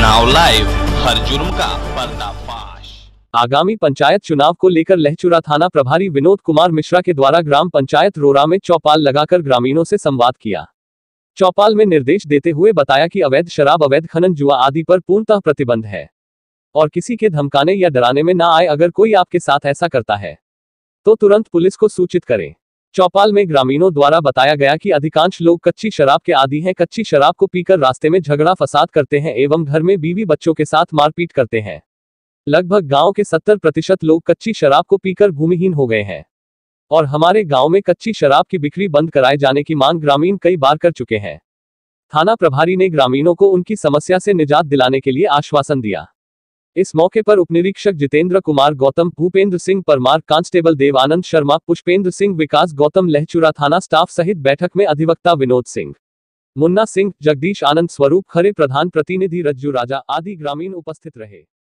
now live हर जुर्म का पर्दाफाश आगामी पंचायत चुनाव को लेकर लहचुरा थाना प्रभारी विनोद कुमार मिश्रा के द्वारा ग्राम पंचायत रोरा में चौपाल लगाकर ग्रामीणों से संवाद किया चौपाल में निर्देश देते हुए बताया कि अवैध शराब अवैध खनन जुआ आदि पर पूर्णतः प्रतिबंध है और किसी के धमकाने या डराने में न आए अगर कोई आपके साथ ऐसा करता है तो तुरंत पुलिस को सूचित करें चौपाल में ग्रामीणों द्वारा बताया गया कि अधिकांश लोग कच्ची शराब के आदि हैं कच्ची शराब को पीकर रास्ते में झगड़ा फसाद करते हैं एवं घर में बीवी बच्चों के साथ मारपीट करते हैं लगभग गांव के 70 प्रतिशत लोग कच्ची शराब को पीकर भूमिहीन हो गए हैं और हमारे गांव में कच्ची शराब की बिक्री बंद कराए जाने की मांग ग्रामीण कई बार कर चुके हैं थाना प्रभारी ने ग्रामीणों को उनकी समस्या से निजात दिलाने के लिए आश्वासन दिया इस मौके पर उपनिरीक्षक जितेंद्र कुमार गौतम भूपेंद्र सिंह परमार कांस्टेबल देवानंद शर्मा पुष्पेंद्र सिंह विकास गौतम लहचुरा थाना स्टाफ सहित बैठक में अधिवक्ता विनोद सिंह मुन्ना सिंह जगदीश आनंद स्वरूप खरे प्रधान प्रतिनिधि रज्जू राजा आदि ग्रामीण उपस्थित रहे